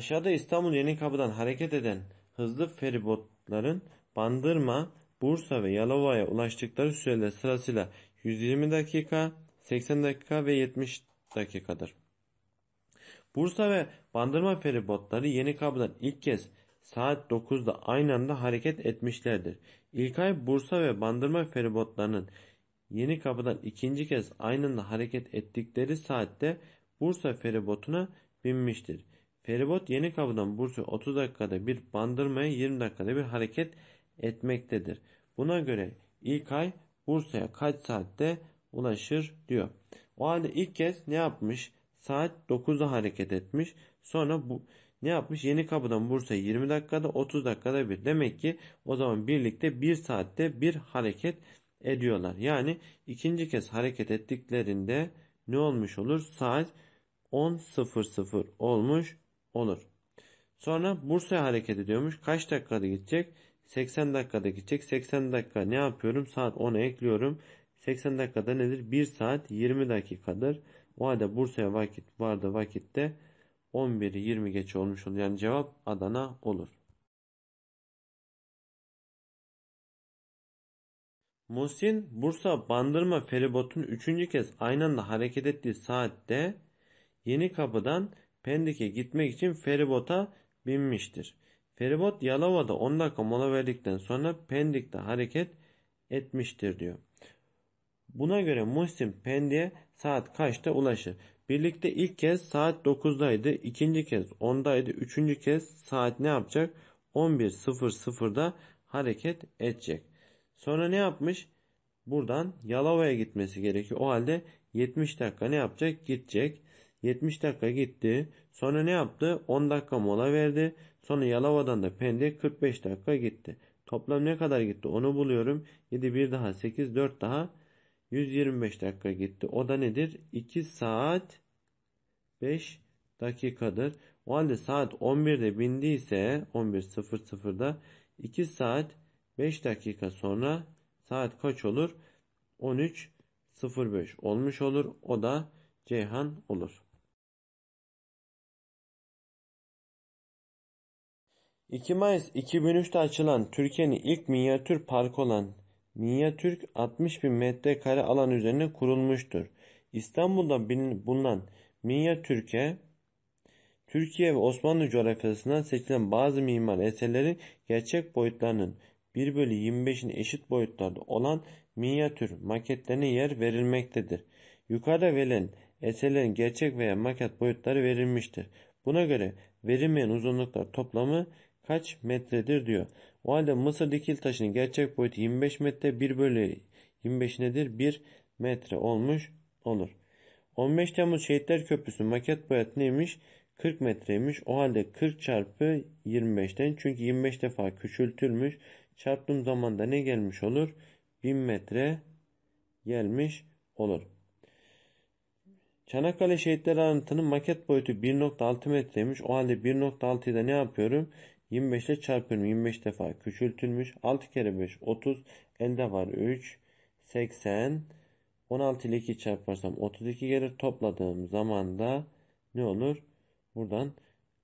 Aşağıda İstanbul Yeni Kapı'dan hareket eden hızlı feribotların Bandırma, Bursa ve Yalova'ya ulaştıkları süreler sırasıyla 120 dakika, 80 dakika ve 70 dakikadır. Bursa ve Bandırma feribotları Yeni Kapı'dan ilk kez saat 9'da aynı anda hareket etmişlerdir. İlk ay Bursa ve Bandırma feribotlarının Yeni Kapı'dan ikinci kez aynı anda hareket ettikleri saatte Bursa feribotuna binmiştir. Feribot Yenikapı'dan Bursa 30 dakikada bir Bandırma'ya 20 dakikada bir hareket etmektedir. Buna göre ilk ay Bursa'ya kaç saatte ulaşır diyor. O halde ilk kez ne yapmış? Saat 9'da hareket etmiş. Sonra bu ne yapmış? Yeni kapıdan Bursa 20 dakikada 30 dakikada bir. Demek ki o zaman birlikte 1 saatte bir hareket ediyorlar. Yani ikinci kez hareket ettiklerinde ne olmuş olur? Saat 10.00 olmuş olur. Sonra Bursa'ya hareket ediyormuş. Kaç dakikada gidecek? 80 dakikada gidecek. 80 dakika ne yapıyorum? Saat 10'a ekliyorum. 80 dakikada nedir? 1 saat 20 dakikadır. O halde Bursa'ya vakit vardı vakitte 11'i 20 geç olmuş oluyor. Yani cevap Adana olur. Musin Bursa Bandırma feribotun 3. kez aynı anda hareket ettiği saatte Yeni Kapı'dan Pendik'e gitmek için feribota binmiştir. Feribot Yalova'da 10 dakika mola verdikten sonra Pendik'te hareket etmiştir diyor. Buna göre Muhsin Pendik'e saat kaçta ulaşır? Birlikte ilk kez saat 9'daydı, ikinci kez 10'daydı, üçüncü kez saat ne yapacak? 11.00'da hareket edecek. Sonra ne yapmış? Buradan Yalova'ya gitmesi gerekiyor. O halde 70 dakika ne yapacak? Gidecek. 70 dakika gitti. Sonra ne yaptı? 10 dakika mola verdi. Sonra Yalova'dan da Pendik'e 45 dakika gitti. Toplam ne kadar gitti onu buluyorum. 7 bir daha 8 4 daha 125 dakika gitti. O da nedir? 2 saat 5 dakikadır. O halde saat 11'de bindiyse 11.00'da 2 saat 5 dakika sonra saat kaç olur? 13.05 olmuş olur. O da Ceyhan olur. 2 Mayıs 2003'te açılan Türkiye'nin ilk minyatür parkı olan Minyatürk 60 bin metrekare alan üzerine kurulmuştur. İstanbul'da bulunan Minyatürk'e Türkiye ve Osmanlı coğrafyasından seçilen bazı mimar eserlerin gerçek boyutlarının 1 bölü 25'in eşit boyutlarda olan minyatür maketlerine yer verilmektedir. Yukarıda verilen eserlerin gerçek veya maket boyutları verilmiştir. Buna göre verilmeyen uzunluklar toplamı kaç metredir diyor. O halde Mısır dikil taşının gerçek boyutu 25 metre 1 bölü 25 nedir? 1 metre olmuş olur. 15 Temmuz Şehitler Köprüsü maket boyutu neymiş? 40 metreymiş. O halde 40 çarpı 25'ten çünkü 25 defa küçültülmüş. Çarptığım zaman da ne gelmiş olur? 1000 metre gelmiş olur. Çanakkale Şehitler Anıtı'nın maket boyutu 1.6 metreymiş. O halde 1.6'yı da ne yapıyorum? 25 ile çarpıyorum 25 defa küçültülmüş. 6 kere 5 30. Elde var 3. 80. 16 ile 2 çarparsam 32 gelir. Topladığım zaman da ne olur? Buradan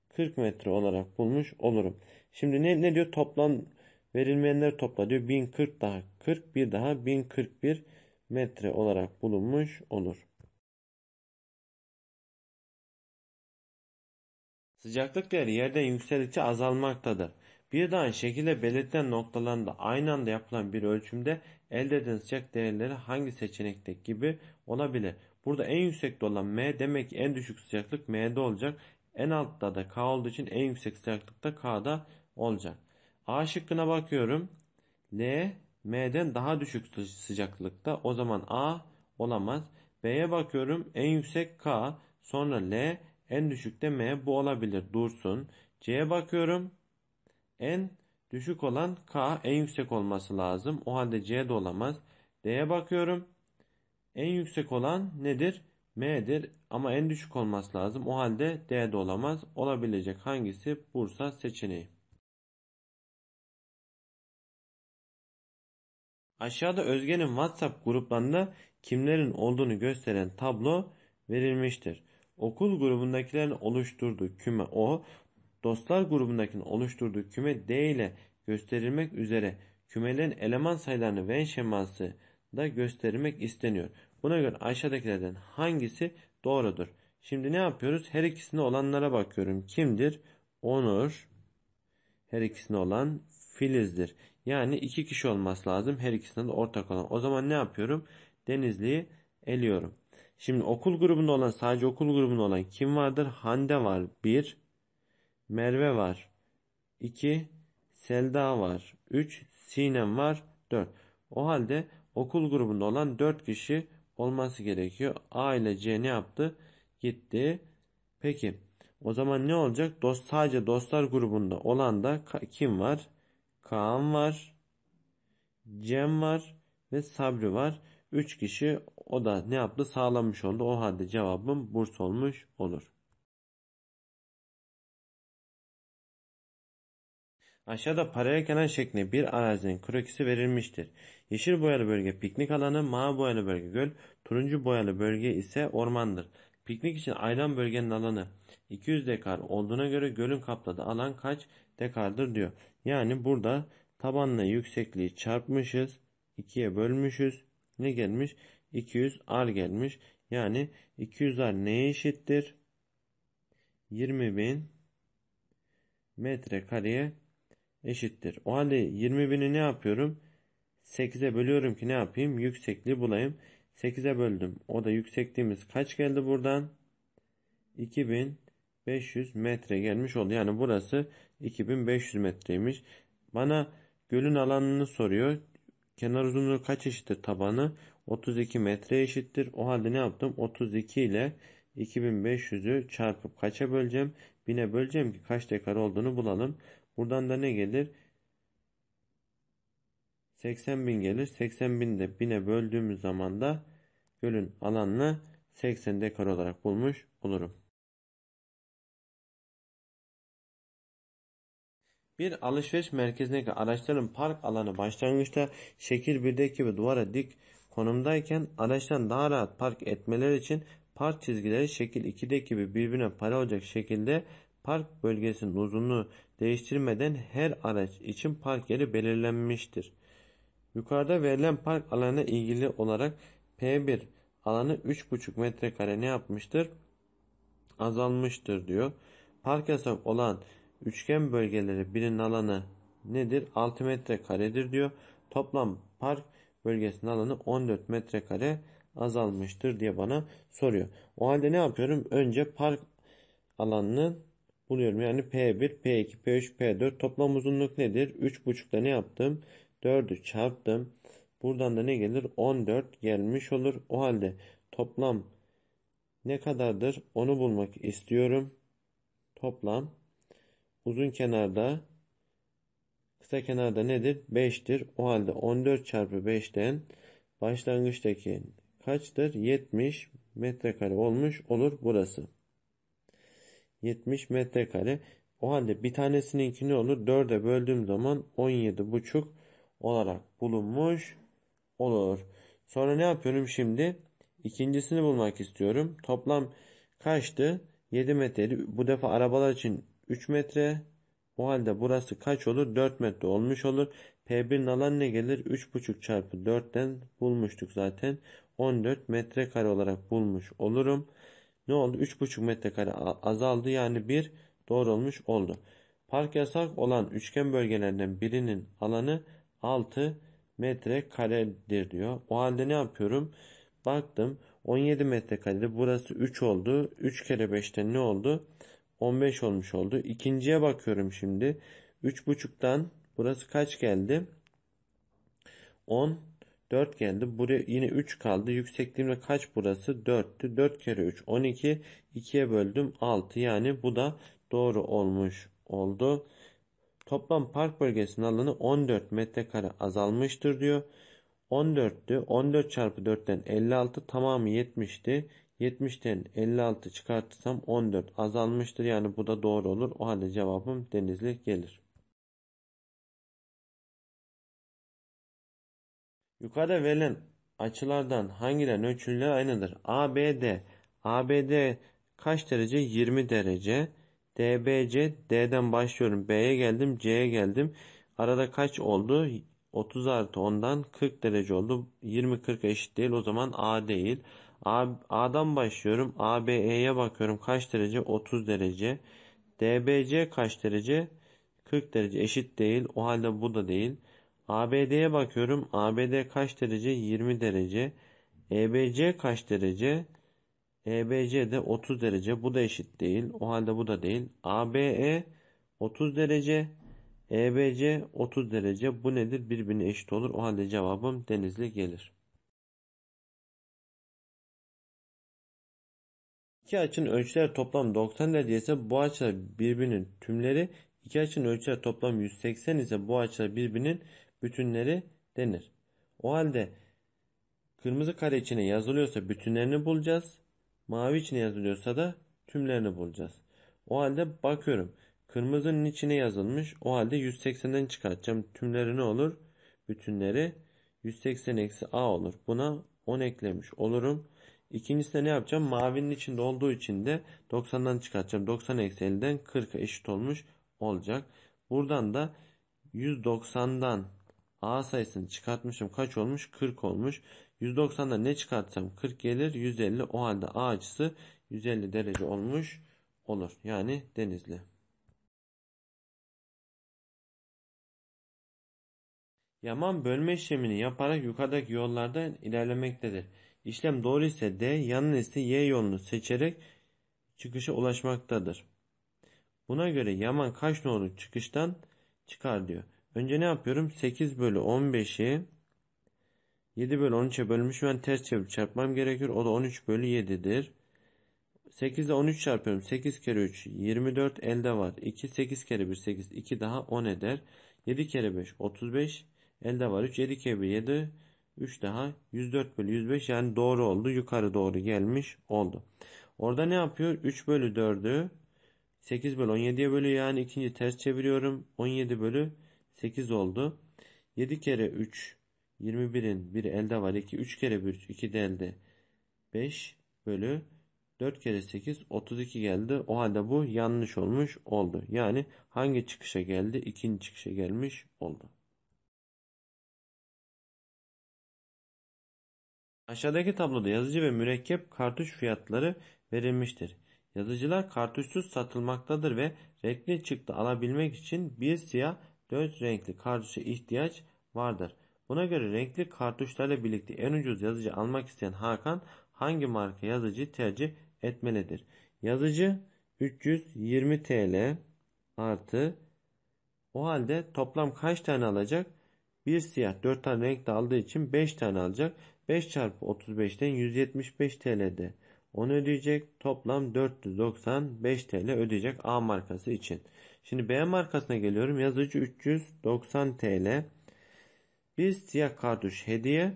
40 metre olarak bulmuş olurum. Şimdi ne, ne diyor? Toplam verilmeyenleri topla diyor. 1040 daha 40 bir daha 1041 metre olarak bulunmuş olur. Sıcaklıklar yerden yükseldikçe azalmaktadır. Bir dağın şekilde belirtilen noktalarında aynı anda yapılan bir ölçümde elde edilen sıcak değerleri hangi seçenekte gibi olabilir. Burada en yüksekte olan M demek ki en düşük sıcaklık M'de olacak. En altta da K olduğu için en yüksek sıcaklıkta K'da olacak. A şıkkına bakıyorum. L M'den daha düşük sıcaklıkta. O zaman A olamaz. B'ye bakıyorum. En yüksek K. Sonra L en düşükte M bu olabilir dursun. C'ye bakıyorum. En düşük olan K en yüksek olması lazım. O halde C de olamaz. D'ye bakıyorum. En yüksek olan nedir? M'dir ama en düşük olması lazım. O halde D de olamaz. Olabilecek hangisi? Bursa seçeneği. Aşağıda Özge'nin WhatsApp gruplarında kimlerin olduğunu gösteren tablo verilmiştir. Okul grubundakilerin oluşturduğu küme O, dostlar grubundakinin oluşturduğu küme D ile gösterilmek üzere kümelerin eleman sayılarını Venn şeması da gösterilmek isteniyor. Buna göre aşağıdakilerden hangisi doğrudur? Şimdi ne yapıyoruz? Her ikisinde olanlara bakıyorum. Kimdir? Onur. Her ikisinde olan Filiz'dir. Yani iki kişi olması lazım. Her ikisinde de ortak olan. O zaman ne yapıyorum? Denizli'yi eliyorum. Şimdi okul grubunda olan sadece okul grubunda olan kim vardır? Hande var 1. Merve var 2. Selda var 3. Sinem var 4. O halde okul grubunda olan 4 kişi olması gerekiyor. A ile C ne yaptı? Gitti. Peki o zaman ne olacak? Dost sadece dostlar grubunda olan da kim var? Kaan var. Cem var ve Sabri var. 3 kişi o da ne yaptı sağlamış oldu. O halde cevabım burs olmuş olur. Aşağıda paralel kenar şeklinde bir arazinin krokisi verilmiştir. Yeşil boyalı bölge piknik alanı, mavi boyalı bölge göl, turuncu boyalı bölge ise ormandır. Piknik için ayrılan bölgenin alanı 200 dekar olduğuna göre gölün kapladığı alan kaç dekardır diyor. Yani burada tabanla yüksekliği çarpmışız, ikiye bölmüşüz ne gelmiş? 200 R gelmiş. Yani 200 R neye eşittir? 20.000 metrekareye eşittir. O halde 20.000'i ne yapıyorum? 8'e bölüyorum ki ne yapayım? Yüksekliği bulayım. 8'e böldüm. O da yüksekliğimiz kaç geldi buradan? 2500 metre gelmiş oldu. Yani burası 2500 metreymiş. Bana gölün alanını soruyor. Kenar uzunluğu kaç eşittir tabanı? 32 metre eşittir. O halde ne yaptım? 32 ile 2500'ü çarpıp kaça böleceğim? 1000'e böleceğim ki kaç dekar olduğunu bulalım. Buradan da ne gelir? 80 bin gelir. 80 bin de 1000'e böldüğümüz zaman da gölün alanını 80 dekar olarak bulmuş olurum. Bir alışveriş merkezindeki araçların park alanı başlangıçta şekil 1'deki gibi duvara dik konumdayken araçtan daha rahat park etmeleri için park çizgileri şekil 2'deki gibi birbirine para olacak şekilde park bölgesinin uzunluğu değiştirmeden her araç için park yeri belirlenmiştir. Yukarıda verilen park alanına ilgili olarak P1 alanı 3,5 metrekare ne yapmıştır? Azalmıştır diyor. Park yasak olan Üçgen bölgeleri birinin alanı nedir? 6 metrekaredir diyor. Toplam park bölgesinin alanı 14 metrekare azalmıştır diye bana soruyor. O halde ne yapıyorum? Önce park alanını buluyorum. Yani P1, P2, P3, P4 toplam uzunluk nedir? 3,5'da ne yaptım? 4'ü çarptım. Buradan da ne gelir? 14 gelmiş olur. O halde toplam ne kadardır? Onu bulmak istiyorum. Toplam Uzun kenarda kısa kenarda nedir? 5'tir. O halde 14 çarpı 5'ten başlangıçtaki kaçtır? 70 metrekare olmuş olur burası. 70 metrekare. O halde bir tanesininki ne olur? 4'e böldüğüm zaman 17,5 olarak bulunmuş olur. Sonra ne yapıyorum şimdi? İkincisini bulmak istiyorum. Toplam kaçtı? 7 metreydi. Bu defa arabalar için 3 metre. O halde burası kaç olur? 4 metre olmuş olur. P1'in alanı ne gelir? 3,5 çarpı 4'ten bulmuştuk zaten. 14 metrekare olarak bulmuş olurum. Ne oldu? 3,5 metrekare azaldı. Yani 1 doğru olmuş oldu. Park yasak olan üçgen bölgelerden birinin alanı 6 metrekaredir diyor. O halde ne yapıyorum? Baktım 17 metrekarede burası 3 oldu. 3 kere 5'te ne oldu? 15 olmuş oldu. İkinciye bakıyorum şimdi. 3.5'tan burası kaç geldi? 10 4 geldi. Buraya yine 3 kaldı. Yüksekliğimde kaç burası? 4'tü. 4 kere 3 12. 2'ye böldüm 6. Yani bu da doğru olmuş oldu. Toplam park bölgesinin alanı 14 metrekare azalmıştır diyor. 14'tü. 14 çarpı 4'ten 56 tamamı 70'ti. 70'ten 56 çıkartırsam 14 azalmıştır. Yani bu da doğru olur. O halde cevabım Denizli gelir. Yukarıda verilen açılardan hangilerin ölçüleri aynıdır? ABD ABD kaç derece? 20 derece. DBC D'den başlıyorum. B'ye geldim, C'ye geldim. Arada kaç oldu? 30 artı 10'dan 40 derece oldu. 20 40 eşit değil. O zaman A değil. A'dan başlıyorum. ABE'ye bakıyorum. Kaç derece? 30 derece. DBC kaç derece? 40 derece eşit değil. O halde bu da değil. ABD'ye bakıyorum. ABD kaç derece? 20 derece. EBC kaç derece? EBC de 30 derece. Bu da eşit değil. O halde bu da değil. ABE 30 derece. EBC 30 derece. Bu nedir? Birbirine eşit olur. O halde cevabım denizli gelir. İki açının ölçüleri toplam 90 derece ise bu açılar birbirinin tümleri, iki açının ölçüleri toplam 180 ise bu açılar birbirinin bütünleri denir. O halde kırmızı kare içine yazılıyorsa bütünlerini bulacağız. Mavi içine yazılıyorsa da tümlerini bulacağız. O halde bakıyorum. Kırmızının içine yazılmış. O halde 180'den çıkartacağım. Tümleri ne olur? Bütünleri 180 eksi a olur. Buna 10 eklemiş olurum. İkincisi de ne yapacağım? Mavinin içinde olduğu için de 90'dan çıkartacağım. 90 eksi 50'den 40'a eşit olmuş olacak. Buradan da 190'dan A sayısını çıkartmışım. Kaç olmuş? 40 olmuş. 190'da ne çıkartsam 40 gelir. 150 o halde A açısı 150 derece olmuş olur. Yani denizli. Yaman bölme işlemini yaparak yukarıdaki yollardan ilerlemektedir. İşlem doğru ise D, yanın ise Y yolunu seçerek çıkışa ulaşmaktadır. Buna göre Yaman kaç nolu çıkıştan çıkar diyor. Önce ne yapıyorum? 8 bölü 15'i 7 bölü 13'e bölmüş. Ben ters çevirip çarpmam gerekir. O da 13 bölü 7'dir. 8 ile 13 çarpıyorum. 8 kere 3 24 elde var. 2 8 kere 1 8 2 daha 10 eder. 7 kere 5 35 elde var. 3 7 kere 1 7 3 daha 104 bölü 105 yani doğru oldu. Yukarı doğru gelmiş oldu. Orada ne yapıyor? 3 bölü 4'ü 8 bölü 17'ye bölü yani ikinci ters çeviriyorum. 17 bölü 8 oldu. 7 kere 3 21'in bir elde var 2. 3 kere 1 2 de elde 5 bölü 4 kere 8 32 geldi. O halde bu yanlış olmuş oldu. Yani hangi çıkışa geldi? İkinci çıkışa gelmiş oldu. Aşağıdaki tabloda yazıcı ve mürekkep kartuş fiyatları verilmiştir. Yazıcılar kartuşsuz satılmaktadır ve renkli çıktı alabilmek için bir siyah dört renkli kartuşa ihtiyaç vardır. Buna göre renkli kartuşlarla birlikte en ucuz yazıcı almak isteyen Hakan hangi marka yazıcı tercih etmelidir? Yazıcı 320 TL artı o halde toplam kaç tane alacak? Bir siyah 4 tane renkli aldığı için 5 tane alacak. 5 çarpı 35'ten 175 TL'de onu ödeyecek. Toplam 495 TL ödeyecek A markası için. Şimdi B markasına geliyorum. Yazıcı 390 TL. Bir siyah kartuş hediye.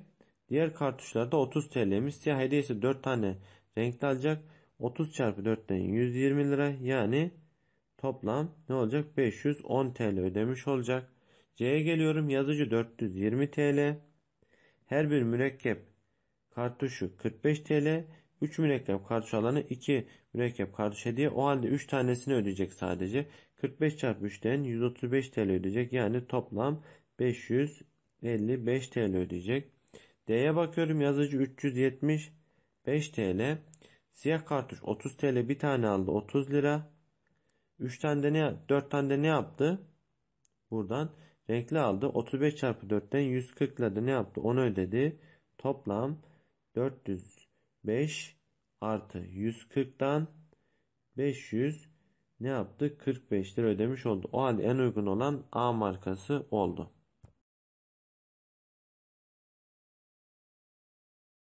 Diğer kartuşlarda 30 TL'miş. Siyah hediye ise 4 tane renkli alacak. 30 çarpı 4'ten 120 lira. Yani toplam ne olacak? 510 TL ödemiş olacak. C'ye geliyorum. Yazıcı 420 TL. Her bir mürekkep kartuşu 45 TL, 3 mürekkep kartuş alanı 2 mürekkep kartuş hediye. O halde 3 tanesini ödeyecek sadece. 45 çarpı 3'ten 135 TL ödeyecek. Yani toplam 555 TL ödeyecek. D'ye bakıyorum yazıcı 375 TL. Siyah kartuş 30 TL bir tane aldı 30 lira. 3 tane de ne 4 tane de ne yaptı? Buradan Renkli aldı. 35 çarpı 4'ten 140 ile ne yaptı? 10 ödedi. Toplam 405 artı 140'dan 500 ne yaptı? 45 lira ödemiş oldu. O halde en uygun olan A markası oldu.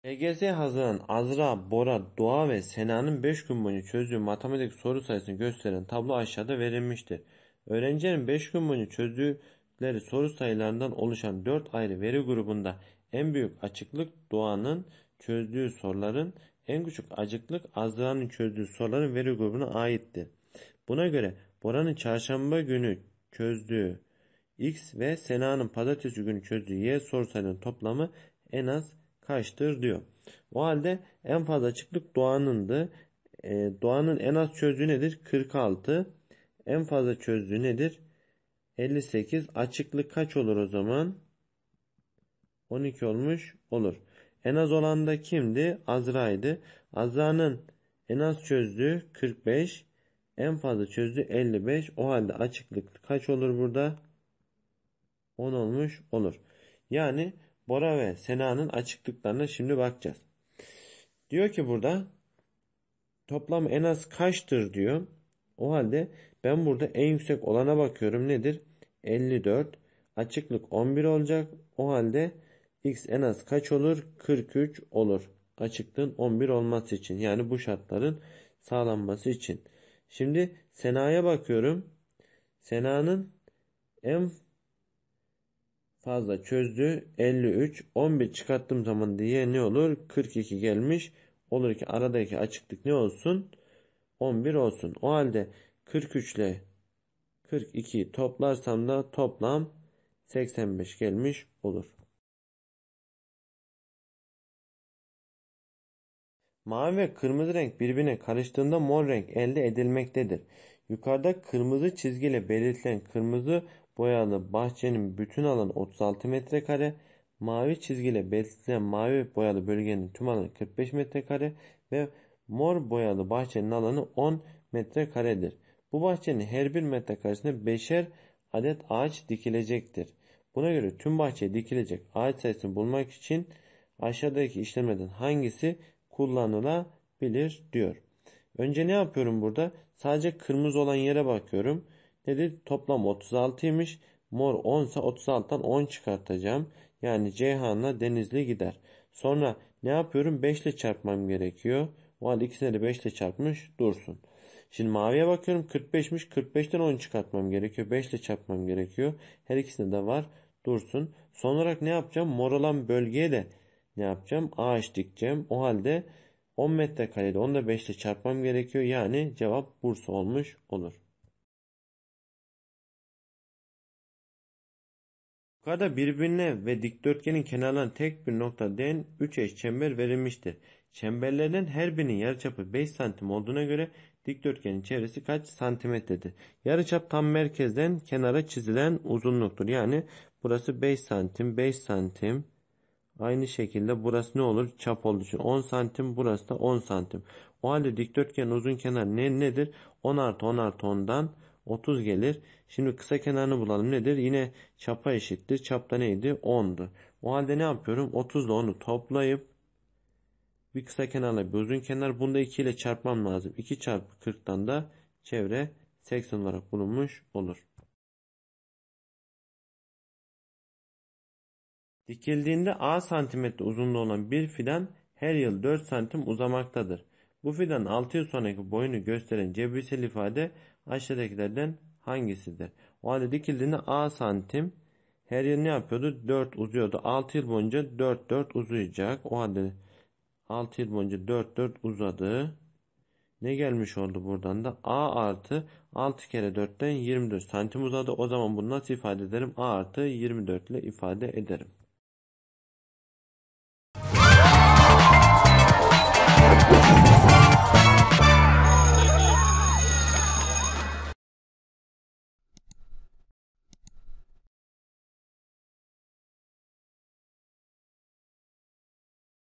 EGS hazırlanan Azra, Bora, Doğa ve Sena'nın 5 gün boyunca çözdüğü matematik soru sayısını gösteren tablo aşağıda verilmiştir. Öğrencilerin 5 gün boyunca çözdüğü küpleri soru sayılarından oluşan 4 ayrı veri grubunda en büyük açıklık doğanın çözdüğü soruların en küçük açıklık azdıranın çözdüğü soruların veri grubuna aitti. Buna göre Bora'nın çarşamba günü çözdüğü X ve Sena'nın pazartesi günü çözdüğü Y soru sayılarının toplamı en az kaçtır diyor. O halde en fazla açıklık Doğan'ındı. E, Doğan'ın en az çözdüğü nedir? 46. En fazla çözdüğü nedir? 58 açıklık kaç olur o zaman? 12 olmuş olur. En az olan da kimdi? Azra'ydı. Azra'nın en az çözdüğü 45, en fazla çözdüğü 55. O halde açıklık kaç olur burada? 10 olmuş olur. Yani Bora ve Sena'nın açıklıklarına şimdi bakacağız. Diyor ki burada toplam en az kaçtır diyor. O halde ben burada en yüksek olana bakıyorum nedir? 54. Açıklık 11 olacak. O halde x en az kaç olur? 43 olur. Açıklığın 11 olması için yani bu şartların sağlanması için. Şimdi Sena'ya bakıyorum. Sena'nın en fazla çözdüğü 53. 11 çıkarttığım zaman diye ne olur? 42 gelmiş. Olur ki aradaki açıklık ne olsun? 11 olsun. O halde 43 ile 42 toplarsam da toplam 85 gelmiş olur. Mavi ve kırmızı renk birbirine karıştığında mor renk elde edilmektedir. Yukarıda kırmızı çizgiyle belirtilen kırmızı boyalı bahçenin bütün alanı 36 metrekare, mavi çizgiyle belirtilen mavi boyalı bölgenin tüm alanı 45 metrekare ve Mor boyalı bahçenin alanı 10 metrekaredir. Bu bahçenin her bir metrekaresine beşer adet ağaç dikilecektir. Buna göre tüm bahçeye dikilecek ağaç sayısını bulmak için aşağıdaki işlemlerden hangisi kullanılabilir diyor. Önce ne yapıyorum burada? Sadece kırmızı olan yere bakıyorum. Dedi toplam 36'ymış. Mor 10 ise 36'dan 10 çıkartacağım. Yani Ceyhan'la Denizli gider. Sonra ne yapıyorum? 5 ile çarpmam gerekiyor. Val ikisini de 5 ile çarpmış dursun. Şimdi maviye bakıyorum 45'miş. 45'ten 10 çıkartmam gerekiyor. 5 ile çarpmam gerekiyor. Her ikisinde de var. Dursun. Son olarak ne yapacağım? Mor olan bölgeye de ne yapacağım? Ağaç dikeceğim. O halde 10 metrekarede 10 da 5 ile çarpmam gerekiyor. Yani cevap Bursa olmuş olur. Bu kadar birbirine ve dikdörtgenin kenarlarına tek bir nokta den 3 eş çember verilmiştir. Çemberlerden her birinin yarıçapı 5 santim olduğuna göre dikdörtgenin çevresi kaç santimetredir? Yarıçap tam merkezden kenara çizilen uzunluktur. Yani burası 5 santim 5 santim. Aynı şekilde burası ne olur? Çap olduğu için 10 santim burası da 10 santim. O halde dikdörtgenin uzun kenarı ne, nedir? 10 artı 10 artı 10'dan 30 gelir. Şimdi kısa kenarını bulalım nedir? Yine çapa eşittir. Çapta neydi? 10'du. O halde ne yapıyorum? 30 ile 10'u toplayıp bir kısa kenarla bir uzun kenar. Bunda 2 ile çarpmam lazım. 2 çarpı 40'tan da çevre 80 olarak bulunmuş olur. Dikildiğinde A santimetre uzunluğu olan bir fidan her yıl 4 santim uzamaktadır. Bu fidan 6 yıl sonraki boyunu gösteren cebirsel ifade aşağıdakilerden hangisidir? O halde dikildiğinde A santim her yıl ne yapıyordu? 4 uzuyordu. 6 yıl boyunca 4 4 uzayacak. O halde 6 yıl boyunca 4 4 uzadı. Ne gelmiş oldu buradan da? A artı 6 kere 4'ten 24 santim uzadı. O zaman bunu nasıl ifade ederim? A artı 24 ile ifade ederim.